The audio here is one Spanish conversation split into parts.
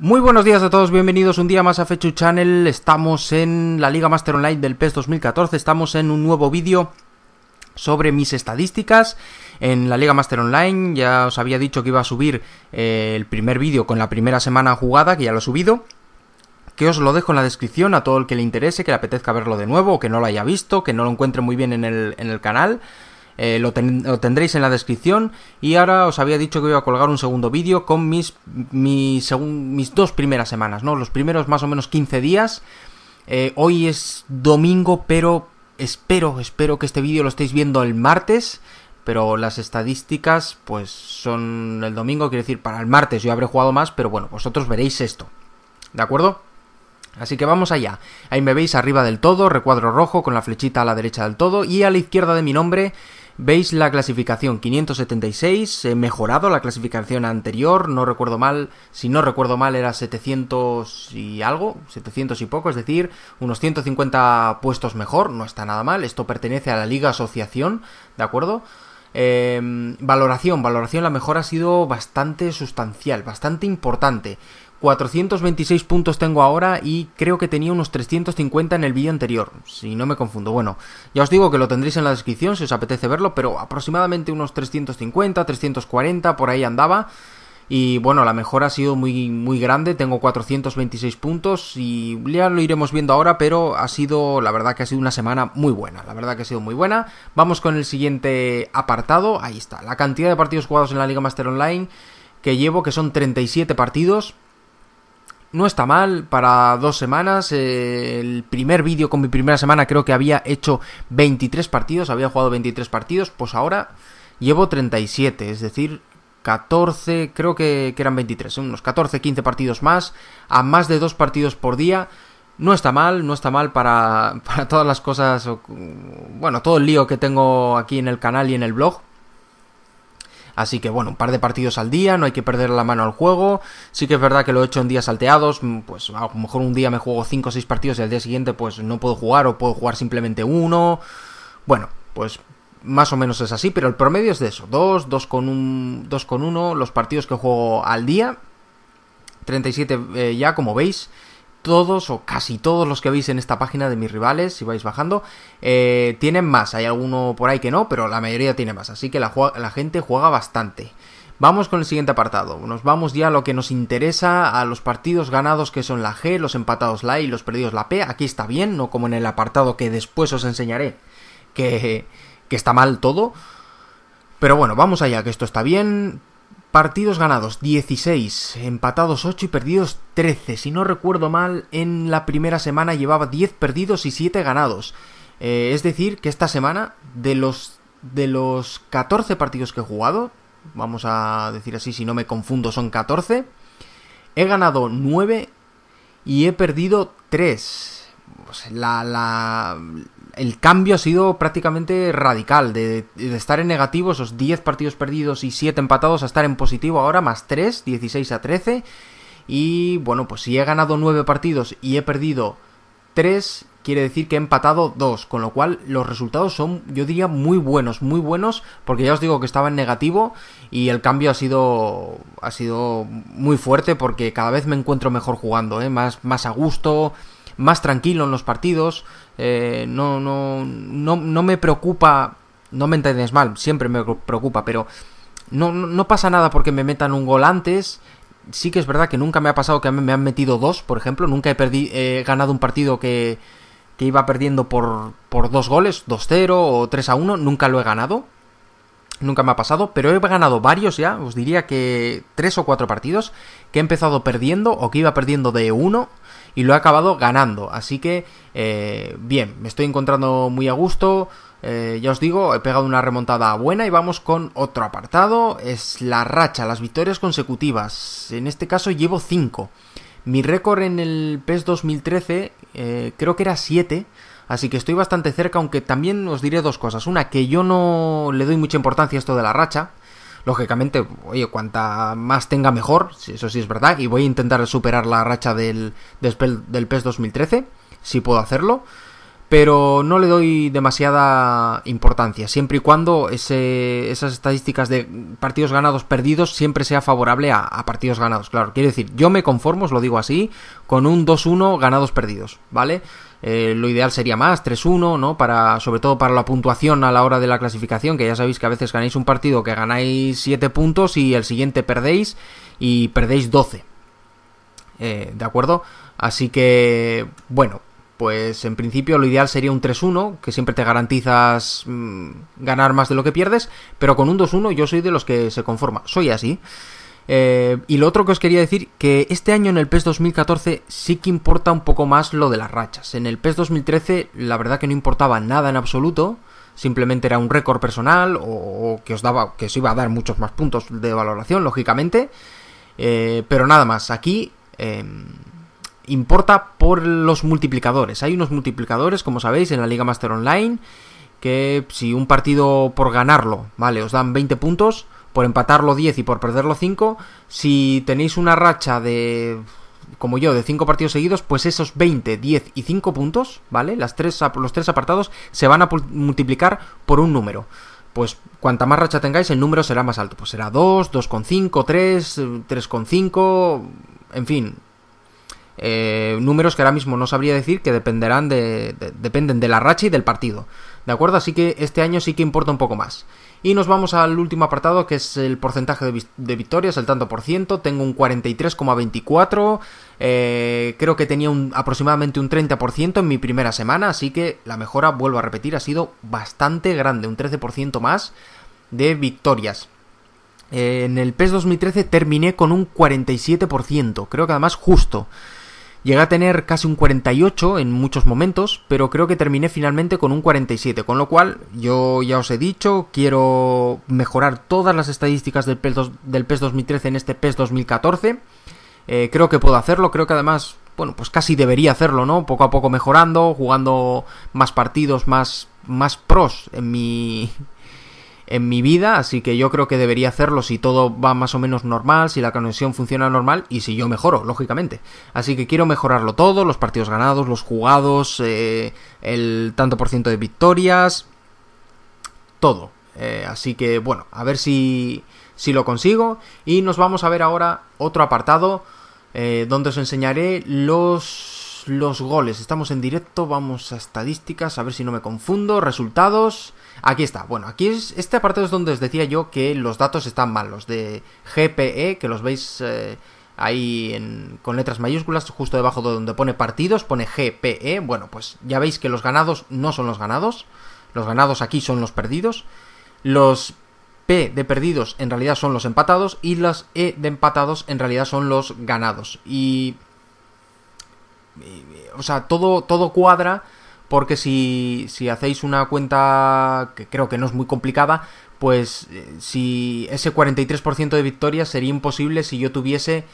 Muy buenos días a todos, bienvenidos un día más a Fechu Channel. Estamos en la Liga Master Online del PES 2014, estamos en un nuevo vídeo sobre mis estadísticas en la Liga Master Online. Ya os había dicho que iba a subir eh, el primer vídeo con la primera semana jugada, que ya lo he subido. Que os lo dejo en la descripción a todo el que le interese, que le apetezca verlo de nuevo, o que no lo haya visto, que no lo encuentre muy bien en el, en el canal. Eh, lo, tendréis en la descripción. Y ahora os había dicho que iba a colgar un segundo vídeo con mis, dos primeras semanas, ¿no? Los primeros más o menos 15 días. Eh, hoy es domingo, pero espero, espero que este vídeo lo estéis viendo el martes. Pero las estadísticas, pues son el domingo, quiero decir, para el martes yo habré jugado más, pero bueno, vosotros veréis esto. ¿De acuerdo? Así que vamos allá. Ahí me veis arriba del todo, recuadro rojo con la flechita a la derecha del todo y a la izquierda de mi nombre Veis la clasificación 576, he mejorado la clasificación anterior, no recuerdo mal, si no recuerdo mal era 700 y algo, 700 y poco, es decir, unos 150 puestos mejor, no está nada mal, esto pertenece a la Liga Asociación, ¿de acuerdo? Em, valoración, valoración, la mejora ha sido bastante sustancial, bastante importante. 426 puntos tengo ahora y creo que tenía unos 350 en el vídeo anterior, si no me confundo. Bueno, ya os digo que lo tendréis en la descripción si os apetece verlo, pero aproximadamente unos 350, 340, por ahí andaba. Y bueno, la mejora ha sido muy, muy grande, tengo 426 puntos y ya lo iremos viendo ahora, pero ha sido, la verdad que ha sido una semana muy buena, la verdad que ha sido muy buena. Vamos con el siguiente apartado, ahí está, la cantidad de partidos jugados en la Liga Master Online que llevo, que son 37 partidos, no está mal, para dos semanas. Eh, el primer vídeo con mi primera semana creo que había hecho 23 partidos, había jugado 23 partidos, pues ahora llevo 37, es decir, 14, creo que, eran 23, unos 14, 15 partidos más, a más de dos partidos por día. No está mal, no está mal para, para todas las cosas, bueno, todo el lío que tengo aquí en el canal y en el blog, Así que bueno, un par de partidos al día, no hay que perder la mano al juego. Sí que es verdad que lo he hecho en días salteados, mm, pues a lo mejor un día me juego 5 o 6 partidos y al día siguiente pues no puedo jugar o puedo jugar simplemente uno. Bueno, pues más o menos es así, pero el promedio es de eso, 2, 2 con, un, 2 con 1, los partidos que juego al día, 37 eh, ya como veis todos o casi todos los que veis en esta página de mis rivales, si vais bajando, eh, tienen más. Hay alguno por ahí que no, pero la mayoría tiene más. Así que la, gente juega bastante. Vamos con el siguiente apartado. Nos vamos ya a lo que nos interesa, a los partidos ganados que son la G, los empatados la I y los perdidos la P. Aquí está bien, no como en el apartado que después os enseñaré, que, que está mal todo. Pero bueno, vamos allá, que esto está bien. Partidos ganados 16, empatados 8 y perdidos 13. Si no recuerdo mal, en la primera semana llevaba 10 perdidos y 7 ganados. Eh, es decir, que esta semana, de los, de los 14 partidos que he jugado, vamos a decir así, si no me confundo, son 14, he ganado 9 y he perdido 3. Pues la, el cambio ha sido prácticamente radical, de, estar en negativo esos 10 partidos perdidos y 7 empatados a estar en positivo ahora, más 3, 16 a 13. Y bueno, pues si he ganado 9 partidos y he perdido 3, quiere decir que he empatado 2, con lo cual los resultados son, yo diría, muy buenos, muy buenos, porque ya os digo que estaba en negativo y el cambio ha sido, ha sido muy fuerte porque cada vez me encuentro mejor jugando, ¿eh? más, más a gusto más tranquilo en los partidos, eh, no, no, no, me preocupa, no me entiendes mal, siempre me preocupa, pero no, pasa nada porque me metan un gol antes, sí que es verdad que nunca me ha pasado que me han metido dos, por ejemplo. Nunca he ganado un partido que, iba perdiendo por, por dos goles, 2-0 o 3-1. Nunca lo he ganado. Nunca me ha pasado. Pero he ganado varios ya. Os diría que tres o cuatro partidos que he empezado perdiendo o que iba perdiendo de uno y lo he acabado ganando. Así que, eh, bien, me estoy encontrando muy a gusto. Eh, ya os digo, he pegado una remontada buena y vamos con otro apartado. Es la racha, las victorias consecutivas. En este caso llevo 5. Mi récord en el PES 2013 eh, creo que era 7. Así que estoy bastante cerca, aunque también os diré dos cosas. Una, que yo no le doy mucha importancia a esto de la racha. Lógicamente, oye, cuanta más tenga mejor, eso sí es verdad. Y voy a intentar superar la racha del, del PES e 2013, si puedo hacerlo pero no le doy demasiada importancia, siempre y cuando esas estadísticas de partidos ganados perdidos siempre sea favorable a, partidos ganados, claro. Quiero decir, yo me conformo, os lo digo así, con un 2-1 ganados perdidos, ¿vale? Eh, lo ideal sería más, 3-1, ¿no? Para, sobre todo para la puntuación a la hora de la clasificación, que ya sabéis que a veces ganáis un partido que ganáis 7 puntos y el siguiente perdéis y perdéis 12. Eh, ¿De acuerdo? Así que, bueno, pues en principio lo ideal sería un 3-1, que siempre te garantizas mm, ganar más de lo que pierdes, pero con un 2-1 yo soy de los que se conforma, soy así. Eh, y lo otro que os quería decir, que este año en el PES 2014 sí que importa un poco más lo de las rachas. En el PES 2013 la verdad que no importaba nada en absoluto, simplemente era un récord personal o, que os daba, que iba a dar muchos más puntos de valoración, lógicamente. Eh, pero nada más, aquí... Em, importa por los multiplicadores. Hay unos multiplicadores, como sabéis, en la Liga Master Online, que si un partido por ganarlo, vale, os dan 20 puntos, por empatarlo 10 y por perderlo 5, si tenéis una racha de como yo, de 5 partidos seguidos, pues esos 20, 10 y 5 puntos, ¿vale? Las tres, los tres apartados se van a multiplicar por un número. Pues cuanta más racha tengáis, el número será más alto. Pues será 2, 2,5, 3, 3,5, en fin, eh, números que ahora mismo no sabría decir que dependerán de, dependen de la racha y del partido. ¿De acuerdo? Así que este año sí que importa un poco más. Y nos vamos al último apartado que es el porcentaje de, victorias, el tanto por ciento. Tengo un 43,24. Eh, creo que tenía un, aproximadamente un 30% en mi primera semana. Así que la mejora, vuelvo a repetir, ha sido bastante grande. Un 13% más de victorias. Eh, en el PES 2013 terminé con un 47%. Creo que además justo. Llegué a tener casi un 48 en muchos momentos, pero creo que terminé finalmente con un 47, con lo cual yo ya os he dicho, quiero mejorar todas las estadísticas del PES, del PES 2013 en este PES 2014. Eh, creo que puedo hacerlo, creo que además, bueno, pues casi debería hacerlo, ¿no? Poco a poco mejorando, jugando más partidos, más, más pros en mi, en mi vida, así que yo creo que debería hacerlo si todo va más o menos normal, si la conexión funciona normal y si yo mejoro, lógicamente. Así que quiero mejorarlo todo, los partidos ganados, los jugados, eh, el tanto por ciento de victorias, todo. Eh, así que bueno, a ver si, si lo consigo y nos vamos a ver ahora otro apartado eh, donde os enseñaré los los goles. Estamos en directo, vamos a estadísticas, a ver si no me confundo, resultados. Aquí está. Bueno, aquí es este apartado es donde os decía yo que los datos están mal, los de GPE, que los veis eh, ahí con letras mayúsculas, justo debajo de donde pone partidos, pone GPE. Bueno, pues ya veis que los ganados no son los ganados. Los ganados aquí son los perdidos. Los P de perdidos en realidad son los empatados y las E de empatados en realidad son los ganados. Y o sea, todo, todo cuadra porque si, si hacéis una cuenta que creo que no es muy complicada, pues eh, si ese 43% de victorias sería imposible si yo tuviese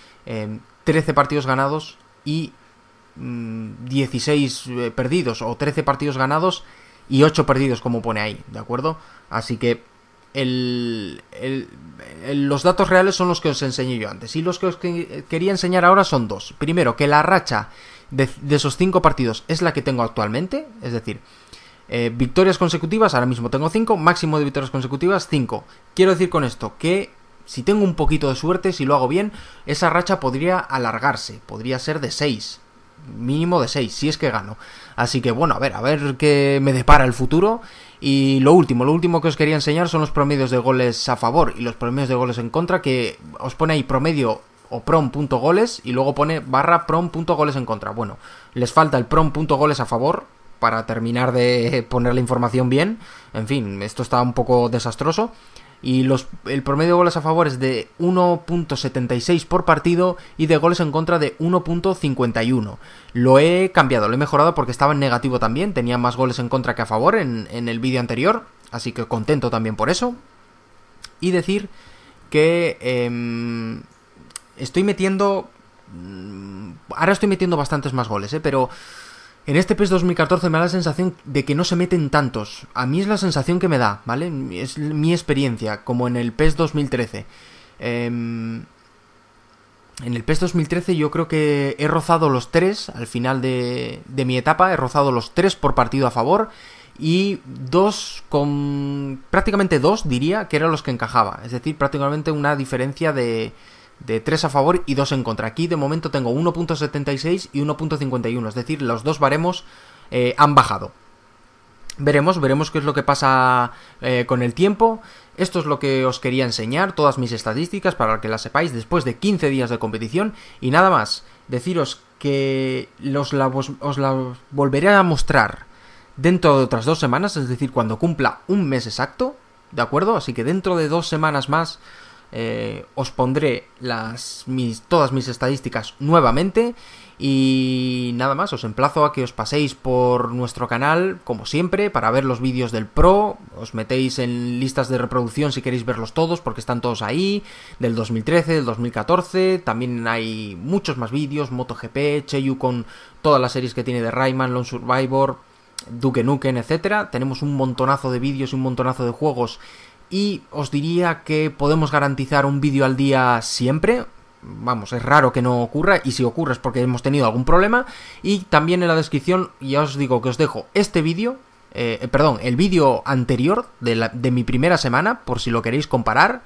13 eh, partidos ganados y 16 mm, eh, perdidos, o 13 partidos ganados y 8 perdidos, como pone ahí, ¿de acuerdo? Así que el, los datos reales son los que os enseñé yo antes, y los que os quería enseñar ahora son dos. Primero, que la racha de, esos cinco partidos es la que tengo actualmente, es decir, eh, victorias consecutivas, ahora mismo tengo cinco, máximo de victorias consecutivas 5. Quiero decir con esto que si tengo un poquito de suerte, si lo hago bien, esa racha podría alargarse, podría ser de 6, mínimo de 6, si es que gano. Así que bueno, a ver, a ver qué me depara el futuro. Y lo último, lo último que os quería enseñar son los promedios de goles a favor y los promedios de goles en contra, que os pone ahí promedio o prom.goles y luego pone barra prom.goles en contra. Bueno, les falta el prom.goles a favor para terminar de poner la información bien. En fin, esto está un poco desastroso. Y los, el promedio de goles a favor es de 1.76 por partido y de goles en contra de 1.51. Lo he cambiado, lo he mejorado porque estaba en negativo también. Tenía más goles en contra que a favor en, el vídeo anterior. Así que contento también por eso. Y decir que... Em, estoy metiendo... Mm, ahora estoy metiendo bastantes más goles, ¿eh? pero en este PES 2014 me da la sensación de que no se meten tantos. A mí es la sensación que me da, ¿vale? Es mi experiencia, como en el PES 2013. Em, en el PES 2013 yo creo que he rozado los tres al final de, de mi etapa, he rozado los tres por partido a favor y dos con prácticamente dos diría que eran los que encajaba es decir prácticamente una diferencia de de 3 a favor y 2 en contra. Aquí de momento tengo 1.76 y 1.51, es decir, los dos baremos eh, han bajado. Veremos, veremos qué es lo que pasa eh, con el tiempo. Esto es lo que os quería enseñar, todas mis estadísticas para que las sepáis después de 15 días de competición. Y nada más, deciros que los os la volveré a mostrar dentro de otras dos semanas, es decir, cuando cumpla un mes exacto, ¿de acuerdo? Así que dentro de dos semanas más eh, os pondré las, todas mis estadísticas nuevamente y nada más, os emplazo a que os paséis por nuestro canal, como siempre, para ver los vídeos del Pro. Os metéis en listas de reproducción si queréis verlos todos, porque están todos ahí, del 2013, del 2014. También hay muchos más vídeos: MotoGP, Cheyu con todas las series que tiene de Rayman, Lone Survivor, Duke Nukem, etc. Tenemos un montonazo de vídeos y un montonazo de juegos y os diría que podemos garantizar un vídeo al día siempre. Vamos, es raro que no ocurra y si ocurre es porque hemos tenido algún problema. Y también en la descripción ya os digo que os dejo este vídeo, eh, perdón, el vídeo anterior de mi primera semana por si lo queréis comparar.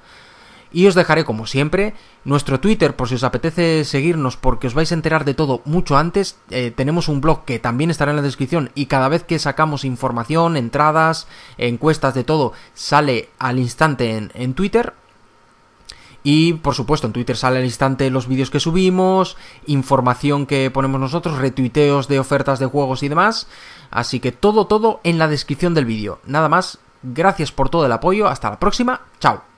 Y os dejaré, como siempre, nuestro Twitter por si os apetece seguirnos porque os vais a enterar de todo mucho antes. Eh, tenemos un blog que también estará en la descripción y cada vez que sacamos información, entradas, encuestas de todo, sale al instante en, en Twitter. Y por supuesto, en Twitter sale al instante los vídeos que subimos, información que ponemos nosotros, retuiteos de ofertas de juegos y demás. Así que todo, todo en la descripción del vídeo. Nada más, gracias por todo el apoyo, hasta la próxima, chao.